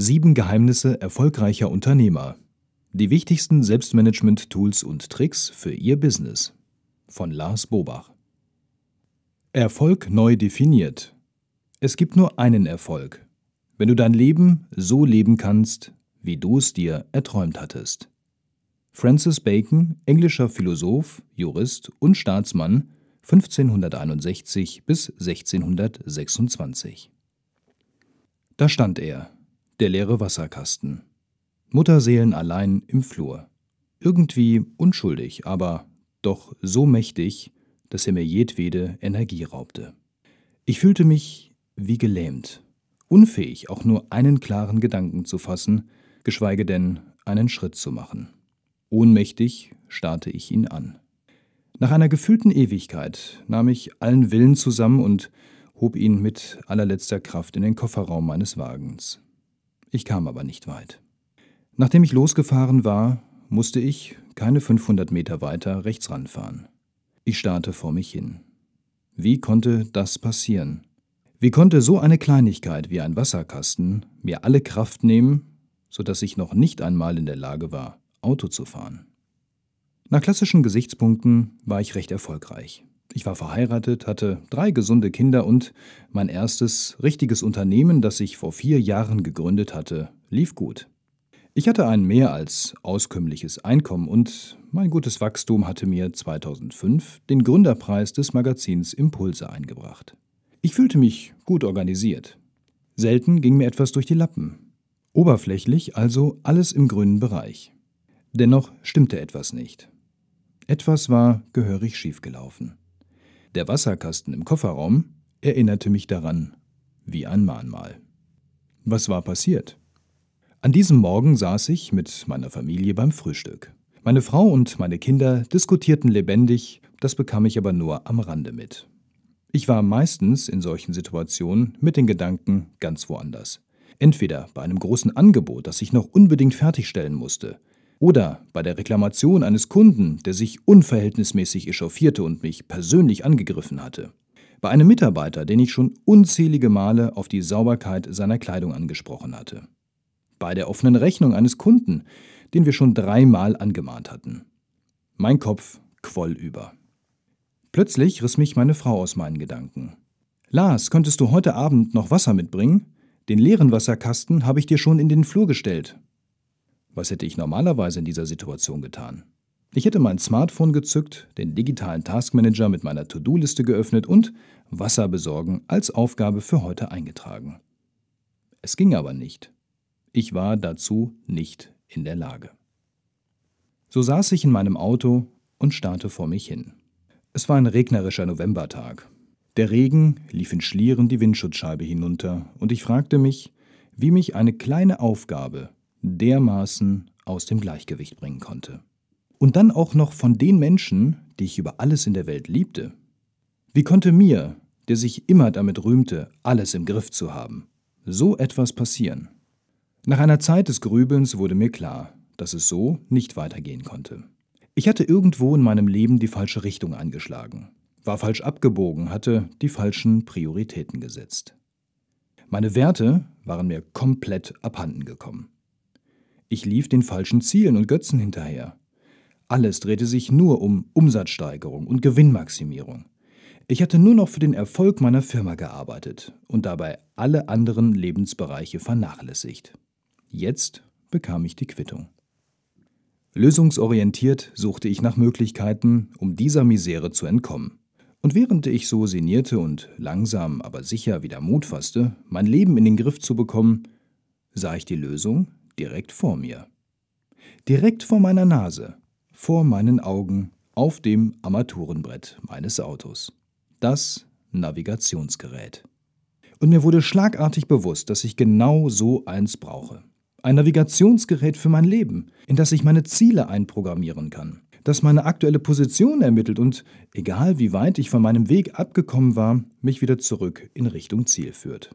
Sieben Geheimnisse erfolgreicher Unternehmer. Die wichtigsten Selbstmanagement-Tools und Tricks für Ihr Business. Von Lars Bobach. Erfolg neu definiert. Es gibt nur einen Erfolg. Wenn du dein Leben so leben kannst, wie du es dir erträumt hattest. Francis Bacon, englischer Philosoph, Jurist und Staatsmann, 1561 bis 1626. Da stand er, der leere Wasserkasten. Mutterseelen allein im Flur. Irgendwie unschuldig, aber doch so mächtig, dass er mir jedwede Energie raubte. Ich fühlte mich wie gelähmt, unfähig, auch nur einen klaren Gedanken zu fassen, geschweige denn einen Schritt zu machen. Ohnmächtig starrte ich ihn an. Nach einer gefühlten Ewigkeit nahm ich allen Willen zusammen und hob ihn mit allerletzter Kraft in den Kofferraum meines Wagens. Ich kam aber nicht weit. Nachdem ich losgefahren war, musste ich keine 500 Meter weiter rechts ranfahren. Ich starrte vor mich hin. Wie konnte das passieren? Wie konnte so eine Kleinigkeit wie ein Wasserkasten mir alle Kraft nehmen, sodass ich noch nicht einmal in der Lage war, Auto zu fahren? Nach klassischen Gesichtspunkten war ich recht erfolgreich. Ich war verheiratet, hatte drei gesunde Kinder und mein erstes richtiges Unternehmen, das ich vor vier Jahren gegründet hatte, lief gut. Ich hatte ein mehr als auskömmliches Einkommen und mein gutes Wachstum hatte mir 2005 den Gründerpreis des Magazins Impulse eingebracht. Ich fühlte mich gut organisiert. Selten ging mir etwas durch die Lappen. Oberflächlich also alles im grünen Bereich. Dennoch stimmte etwas nicht. Etwas war gehörig schiefgelaufen. Der Wasserkasten im Kofferraum erinnerte mich daran wie ein Mahnmal. Was war passiert? An diesem Morgen saß ich mit meiner Familie beim Frühstück. Meine Frau und meine Kinder diskutierten lebendig, das bekam ich aber nur am Rande mit. Ich war meistens in solchen Situationen mit den Gedanken ganz woanders. Entweder bei einem großen Angebot, das ich noch unbedingt fertigstellen musste, oder bei der Reklamation eines Kunden, der sich unverhältnismäßig echauffierte und mich persönlich angegriffen hatte. Bei einem Mitarbeiter, den ich schon unzählige Male auf die Sauberkeit seiner Kleidung angesprochen hatte. Bei der offenen Rechnung eines Kunden, den wir schon dreimal angemahnt hatten. Mein Kopf quoll über. Plötzlich riss mich meine Frau aus meinen Gedanken. Lars, könntest du heute Abend noch Wasser mitbringen? Den leeren Wasserkasten habe ich dir schon in den Flur gestellt. Was hätte ich normalerweise in dieser Situation getan? Ich hätte mein Smartphone gezückt, den digitalen Taskmanager mit meiner To-Do-Liste geöffnet und Wasser besorgen als Aufgabe für heute eingetragen. Es ging aber nicht. Ich war dazu nicht in der Lage. So saß ich in meinem Auto und starrte vor mich hin. Es war ein regnerischer Novembertag. Der Regen lief in Schlieren die Windschutzscheibe hinunter und ich fragte mich, wie mich eine kleine Aufgabe dermaßen aus dem Gleichgewicht bringen konnte. Und dann auch noch von den Menschen, die ich über alles in der Welt liebte. Wie konnte mir, der sich immer damit rühmte, alles im Griff zu haben, so etwas passieren? Nach einer Zeit des Grübelns wurde mir klar, dass es so nicht weitergehen konnte. Ich hatte irgendwo in meinem Leben die falsche Richtung angeschlagen, war falsch abgebogen, hatte die falschen Prioritäten gesetzt. Meine Werte waren mir komplett abhanden gekommen. Ich lief den falschen Zielen und Götzen hinterher. Alles drehte sich nur um Umsatzsteigerung und Gewinnmaximierung. Ich hatte nur noch für den Erfolg meiner Firma gearbeitet und dabei alle anderen Lebensbereiche vernachlässigt. Jetzt bekam ich die Quittung. Lösungsorientiert suchte ich nach Möglichkeiten, um dieser Misere zu entkommen. Und während ich so sinnierte und langsam, aber sicher wieder Mut fasste, mein Leben in den Griff zu bekommen, sah ich die Lösung, direkt vor mir. Direkt vor meiner Nase, vor meinen Augen, auf dem Armaturenbrett meines Autos. Das Navigationsgerät. Und mir wurde schlagartig bewusst, dass ich genau so eins brauche. Ein Navigationsgerät für mein Leben, in das ich meine Ziele einprogrammieren kann, das meine aktuelle Position ermittelt und, egal wie weit ich von meinem Weg abgekommen war, mich wieder zurück in Richtung Ziel führt.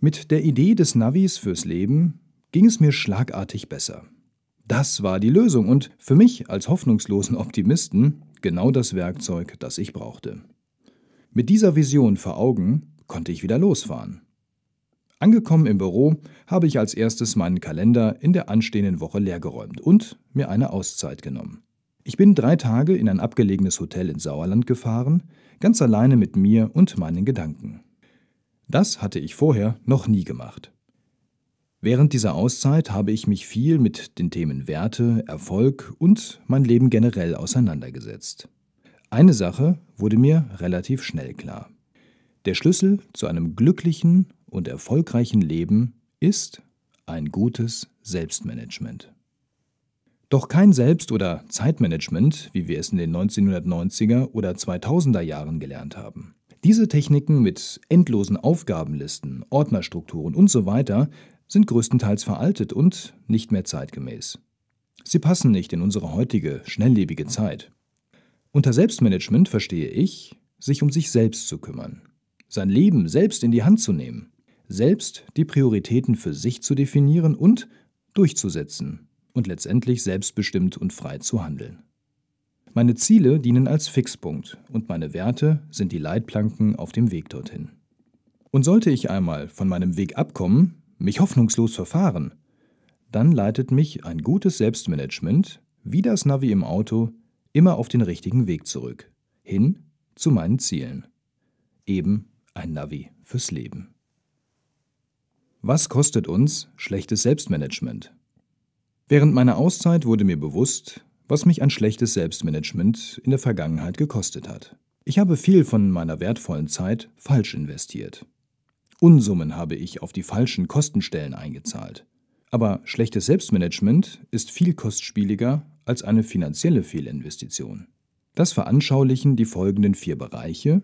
Mit der Idee des Navis fürs Leben ging es mir schlagartig besser. Das war die Lösung und für mich als hoffnungslosen Optimisten genau das Werkzeug, das ich brauchte. Mit dieser Vision vor Augen konnte ich wieder losfahren. Angekommen im Büro habe ich als erstes meinen Kalender in der anstehenden Woche leergeräumt und mir eine Auszeit genommen. Ich bin drei Tage in ein abgelegenes Hotel in Sauerland gefahren, ganz alleine mit mir und meinen Gedanken. Das hatte ich vorher noch nie gemacht. Während dieser Auszeit habe ich mich viel mit den Themen Werte, Erfolg und mein Leben generell auseinandergesetzt. Eine Sache wurde mir relativ schnell klar. Der Schlüssel zu einem glücklichen und erfolgreichen Leben ist ein gutes Selbstmanagement. Doch kein Selbst- oder Zeitmanagement, wie wir es in den 1990er oder 2000er Jahren gelernt haben. Diese Techniken mit endlosen Aufgabenlisten, Ordnerstrukturen usw. So sind größtenteils veraltet und nicht mehr zeitgemäß. Sie passen nicht in unsere heutige, schnelllebige Zeit. Unter Selbstmanagement verstehe ich, sich um sich selbst zu kümmern, sein Leben selbst in die Hand zu nehmen, selbst die Prioritäten für sich zu definieren und durchzusetzen und letztendlich selbstbestimmt und frei zu handeln. Meine Ziele dienen als Fixpunkt und meine Werte sind die Leitplanken auf dem Weg dorthin. Und sollte ich einmal von meinem Weg abkommen, mich hoffnungslos verfahren, dann leitet mich ein gutes Selbstmanagement, wie das Navi im Auto, immer auf den richtigen Weg zurück, hin zu meinen Zielen. Eben ein Navi fürs Leben. Was kostet uns schlechtes Selbstmanagement? Während meiner Auszeit wurde mir bewusst, was mich ein schlechtes Selbstmanagement in der Vergangenheit gekostet hat. Ich habe viel von meiner wertvollen Zeit falsch investiert. Unsummen habe ich auf die falschen Kostenstellen eingezahlt. Aber schlechtes Selbstmanagement ist viel kostspieliger als eine finanzielle Fehlinvestition. Das veranschaulichen die folgenden vier Bereiche,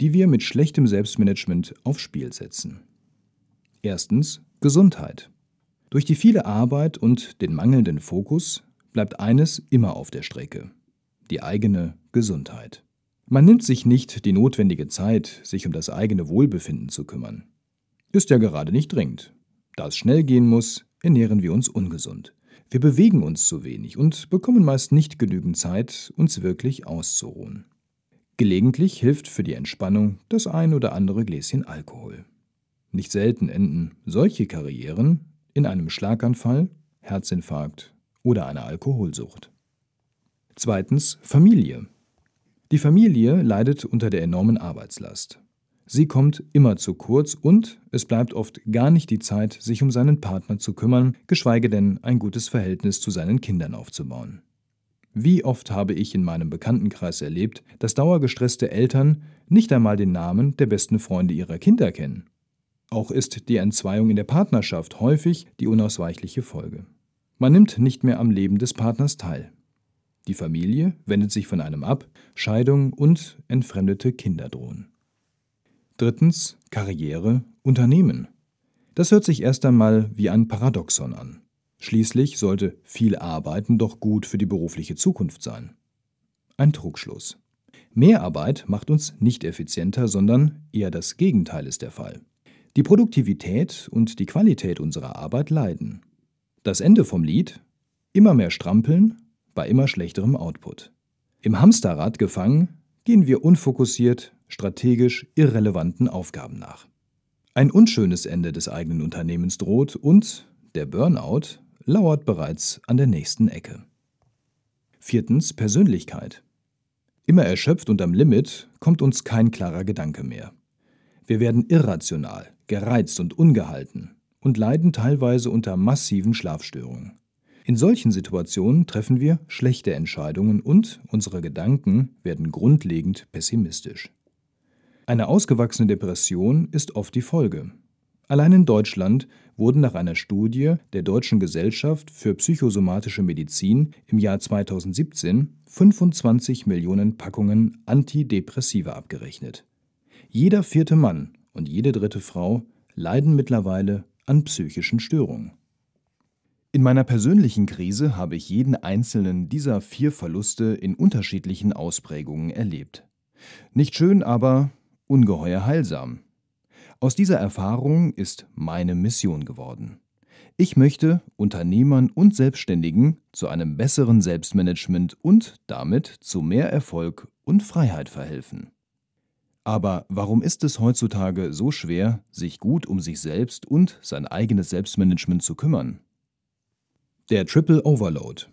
die wir mit schlechtem Selbstmanagement aufs Spiel setzen. Erstens Gesundheit. Durch die viele Arbeit und den mangelnden Fokus bleibt eines immer auf der Strecke, die eigene Gesundheit. Man nimmt sich nicht die notwendige Zeit, sich um das eigene Wohlbefinden zu kümmern ist ja gerade nicht dringend. Da es schnell gehen muss, ernähren wir uns ungesund. Wir bewegen uns zu wenig und bekommen meist nicht genügend Zeit, uns wirklich auszuruhen. Gelegentlich hilft für die Entspannung das ein oder andere Gläschen Alkohol. Nicht selten enden solche Karrieren in einem Schlaganfall, Herzinfarkt oder einer Alkoholsucht. Zweitens Familie. Die Familie leidet unter der enormen Arbeitslast. Sie kommt immer zu kurz und es bleibt oft gar nicht die Zeit, sich um seinen Partner zu kümmern, geschweige denn ein gutes Verhältnis zu seinen Kindern aufzubauen. Wie oft habe ich in meinem Bekanntenkreis erlebt, dass dauergestresste Eltern nicht einmal den Namen der besten Freunde ihrer Kinder kennen. Auch ist die Entzweiung in der Partnerschaft häufig die unausweichliche Folge. Man nimmt nicht mehr am Leben des Partners teil. Die Familie wendet sich von einem ab, Scheidung und entfremdete Kinder drohen. Drittens Karriere, Unternehmen. Das hört sich erst einmal wie ein Paradoxon an. Schließlich sollte viel Arbeiten doch gut für die berufliche Zukunft sein. Ein Trugschluss. Mehr Arbeit macht uns nicht effizienter, sondern eher das Gegenteil ist der Fall. Die Produktivität und die Qualität unserer Arbeit leiden. Das Ende vom Lied? Immer mehr strampeln bei immer schlechterem Output. Im Hamsterrad gefangen gehen wir unfokussiert strategisch irrelevanten Aufgaben nach. Ein unschönes Ende des eigenen Unternehmens droht und der Burnout lauert bereits an der nächsten Ecke. Viertens Persönlichkeit. Immer erschöpft und am Limit kommt uns kein klarer Gedanke mehr. Wir werden irrational, gereizt und ungehalten und leiden teilweise unter massiven Schlafstörungen. In solchen Situationen treffen wir schlechte Entscheidungen und unsere Gedanken werden grundlegend pessimistisch. Eine ausgewachsene Depression ist oft die Folge. Allein in Deutschland wurden nach einer Studie der Deutschen Gesellschaft für psychosomatische Medizin im Jahr 2017 25 Millionen Packungen Antidepressiva abgerechnet. Jeder vierte Mann und jede dritte Frau leiden mittlerweile an psychischen Störungen. In meiner persönlichen Krise habe ich jeden einzelnen dieser vier Verluste in unterschiedlichen Ausprägungen erlebt. Nicht schön, aber ungeheuer heilsam. Aus dieser Erfahrung ist meine Mission geworden. Ich möchte Unternehmern und Selbstständigen zu einem besseren Selbstmanagement und damit zu mehr Erfolg und Freiheit verhelfen. Aber warum ist es heutzutage so schwer, sich gut um sich selbst und sein eigenes Selbstmanagement zu kümmern? Der Triple Overload.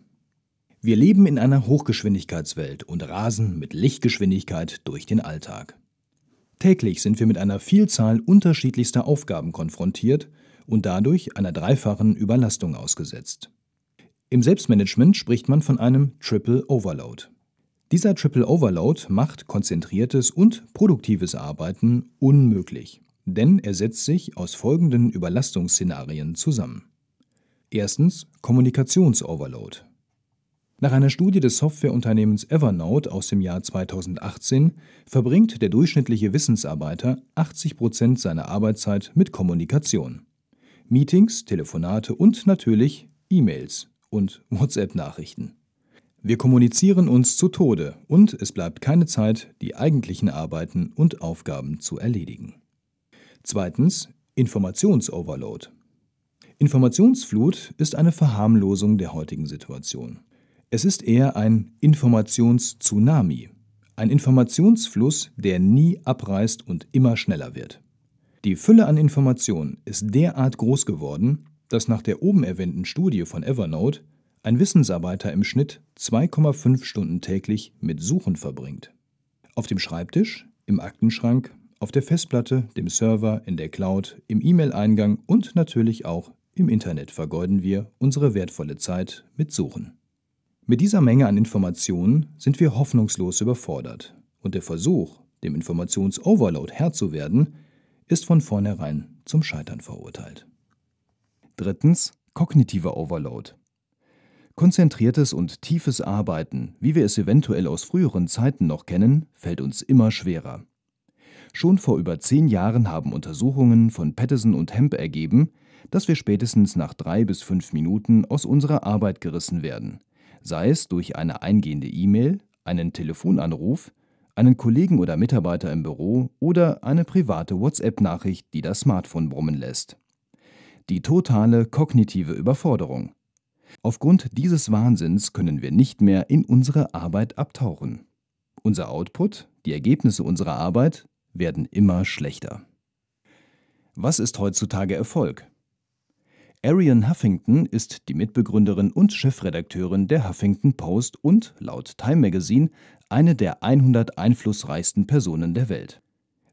Wir leben in einer Hochgeschwindigkeitswelt und rasen mit Lichtgeschwindigkeit durch den Alltag. Täglich sind wir mit einer Vielzahl unterschiedlichster Aufgaben konfrontiert und dadurch einer dreifachen Überlastung ausgesetzt. Im Selbstmanagement spricht man von einem Triple Overload. Dieser Triple Overload macht konzentriertes und produktives Arbeiten unmöglich, denn er setzt sich aus folgenden Überlastungsszenarien zusammen. Erstens Kommunikationsoverload. Nach einer Studie des Softwareunternehmens Evernote aus dem Jahr 2018 verbringt der durchschnittliche Wissensarbeiter 80 Prozent seiner Arbeitszeit mit Kommunikation. Meetings, Telefonate und natürlich E-Mails und WhatsApp-Nachrichten. Wir kommunizieren uns zu Tode und es bleibt keine Zeit, die eigentlichen Arbeiten und Aufgaben zu erledigen. Zweitens Informationsoverload. Informationsflut ist eine Verharmlosung der heutigen Situation. Es ist eher ein Informations-Tsunami, ein Informationsfluss, der nie abreißt und immer schneller wird. Die Fülle an Informationen ist derart groß geworden, dass nach der oben erwähnten Studie von Evernote ein Wissensarbeiter im Schnitt 2,5 Stunden täglich mit Suchen verbringt. Auf dem Schreibtisch, im Aktenschrank, auf der Festplatte, dem Server, in der Cloud, im E-Mail-Eingang und natürlich auch im Internet vergeuden wir unsere wertvolle Zeit mit Suchen. Mit dieser Menge an Informationen sind wir hoffnungslos überfordert und der Versuch, dem Informationsoverload Herr zu werden, ist von vornherein zum Scheitern verurteilt. Drittens, kognitiver Overload. Konzentriertes und tiefes Arbeiten, wie wir es eventuell aus früheren Zeiten noch kennen, fällt uns immer schwerer. Schon vor über zehn Jahren haben Untersuchungen von Patterson und Hemp ergeben, dass wir spätestens nach drei bis fünf Minuten aus unserer Arbeit gerissen werden, sei es durch eine eingehende E-Mail, einen Telefonanruf, einen Kollegen oder Mitarbeiter im Büro oder eine private WhatsApp-Nachricht, die das Smartphone brummen lässt. Die totale kognitive Überforderung. Aufgrund dieses Wahnsinns können wir nicht mehr in unsere Arbeit abtauchen. Unser Output, die Ergebnisse unserer Arbeit, werden immer schlechter. Was ist heutzutage Erfolg? Arian Huffington ist die Mitbegründerin und Chefredakteurin der Huffington Post und, laut Time Magazine, eine der 100 einflussreichsten Personen der Welt.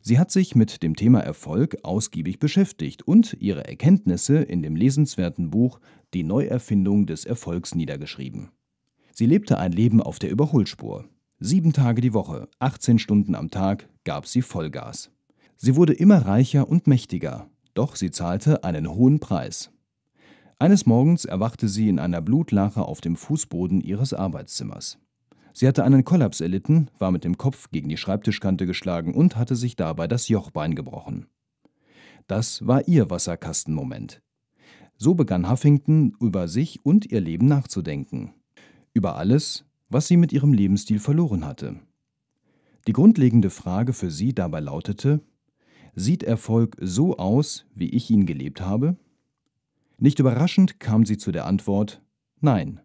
Sie hat sich mit dem Thema Erfolg ausgiebig beschäftigt und ihre Erkenntnisse in dem lesenswerten Buch Die Neuerfindung des Erfolgs niedergeschrieben. Sie lebte ein Leben auf der Überholspur. Sieben Tage die Woche, 18 Stunden am Tag gab sie Vollgas. Sie wurde immer reicher und mächtiger, doch sie zahlte einen hohen Preis. Eines Morgens erwachte sie in einer Blutlache auf dem Fußboden ihres Arbeitszimmers. Sie hatte einen Kollaps erlitten, war mit dem Kopf gegen die Schreibtischkante geschlagen und hatte sich dabei das Jochbein gebrochen. Das war ihr Wasserkastenmoment. So begann Huffington über sich und ihr Leben nachzudenken. Über alles, was sie mit ihrem Lebensstil verloren hatte. Die grundlegende Frage für sie dabei lautete, sieht Erfolg so aus, wie ich ihn gelebt habe? Nicht überraschend kam sie zu der Antwort Nein.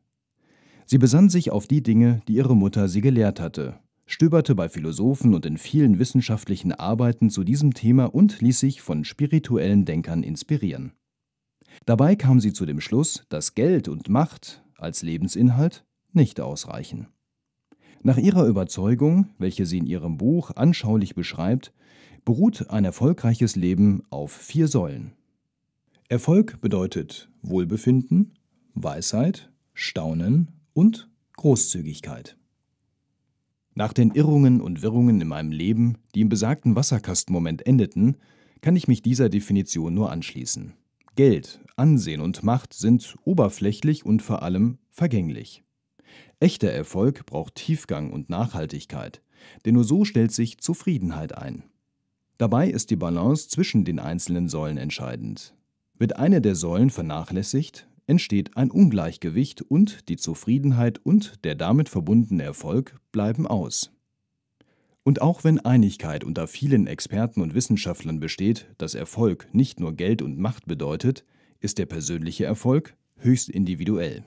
Sie besann sich auf die Dinge, die ihre Mutter sie gelehrt hatte, stöberte bei Philosophen und in vielen wissenschaftlichen Arbeiten zu diesem Thema und ließ sich von spirituellen Denkern inspirieren. Dabei kam sie zu dem Schluss, dass Geld und Macht als Lebensinhalt nicht ausreichen. Nach ihrer Überzeugung, welche sie in ihrem Buch anschaulich beschreibt, beruht ein erfolgreiches Leben auf vier Säulen. Erfolg bedeutet Wohlbefinden, Weisheit, Staunen und Großzügigkeit. Nach den Irrungen und Wirrungen in meinem Leben, die im besagten Wasserkastenmoment endeten, kann ich mich dieser Definition nur anschließen. Geld, Ansehen und Macht sind oberflächlich und vor allem vergänglich. Echter Erfolg braucht Tiefgang und Nachhaltigkeit, denn nur so stellt sich Zufriedenheit ein. Dabei ist die Balance zwischen den einzelnen Säulen entscheidend. Wird eine der Säulen vernachlässigt, entsteht ein Ungleichgewicht und die Zufriedenheit und der damit verbundene Erfolg bleiben aus. Und auch wenn Einigkeit unter vielen Experten und Wissenschaftlern besteht, dass Erfolg nicht nur Geld und Macht bedeutet, ist der persönliche Erfolg höchst individuell.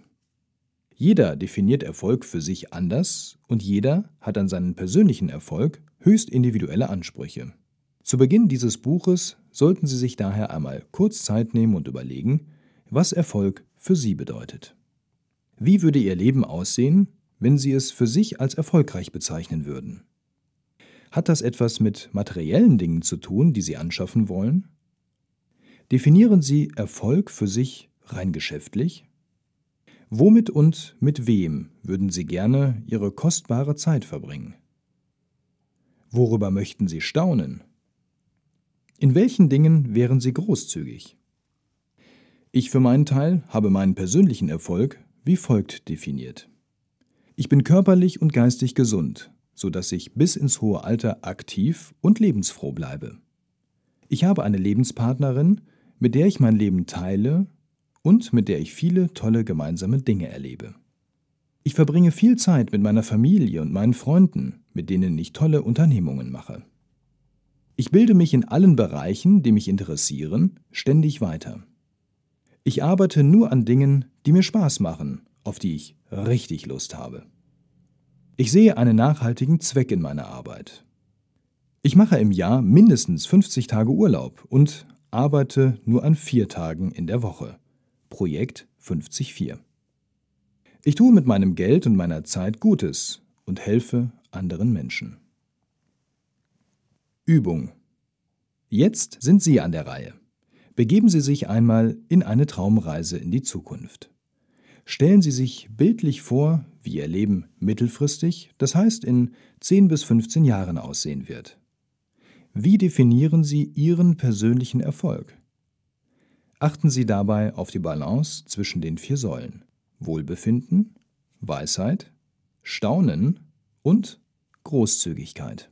Jeder definiert Erfolg für sich anders und jeder hat an seinen persönlichen Erfolg höchst individuelle Ansprüche. Zu Beginn dieses Buches sollten Sie sich daher einmal kurz Zeit nehmen und überlegen, was Erfolg für Sie bedeutet. Wie würde Ihr Leben aussehen, wenn Sie es für sich als erfolgreich bezeichnen würden? Hat das etwas mit materiellen Dingen zu tun, die Sie anschaffen wollen? Definieren Sie Erfolg für sich rein geschäftlich? Womit und mit wem würden Sie gerne Ihre kostbare Zeit verbringen? Worüber möchten Sie staunen? In welchen Dingen wären Sie großzügig? Ich für meinen Teil habe meinen persönlichen Erfolg wie folgt definiert. Ich bin körperlich und geistig gesund, sodass ich bis ins hohe Alter aktiv und lebensfroh bleibe. Ich habe eine Lebenspartnerin, mit der ich mein Leben teile und mit der ich viele tolle gemeinsame Dinge erlebe. Ich verbringe viel Zeit mit meiner Familie und meinen Freunden, mit denen ich tolle Unternehmungen mache. Ich bilde mich in allen Bereichen, die mich interessieren, ständig weiter. Ich arbeite nur an Dingen, die mir Spaß machen, auf die ich richtig Lust habe. Ich sehe einen nachhaltigen Zweck in meiner Arbeit. Ich mache im Jahr mindestens 50 Tage Urlaub und arbeite nur an vier Tagen in der Woche. Projekt 504. Ich tue mit meinem Geld und meiner Zeit Gutes und helfe anderen Menschen. Übung. Jetzt sind Sie an der Reihe. Begeben Sie sich einmal in eine Traumreise in die Zukunft. Stellen Sie sich bildlich vor, wie Ihr Leben mittelfristig, das heißt in 10 bis 15 Jahren aussehen wird. Wie definieren Sie Ihren persönlichen Erfolg? Achten Sie dabei auf die Balance zwischen den vier Säulen Wohlbefinden, Weisheit, Staunen und Großzügigkeit.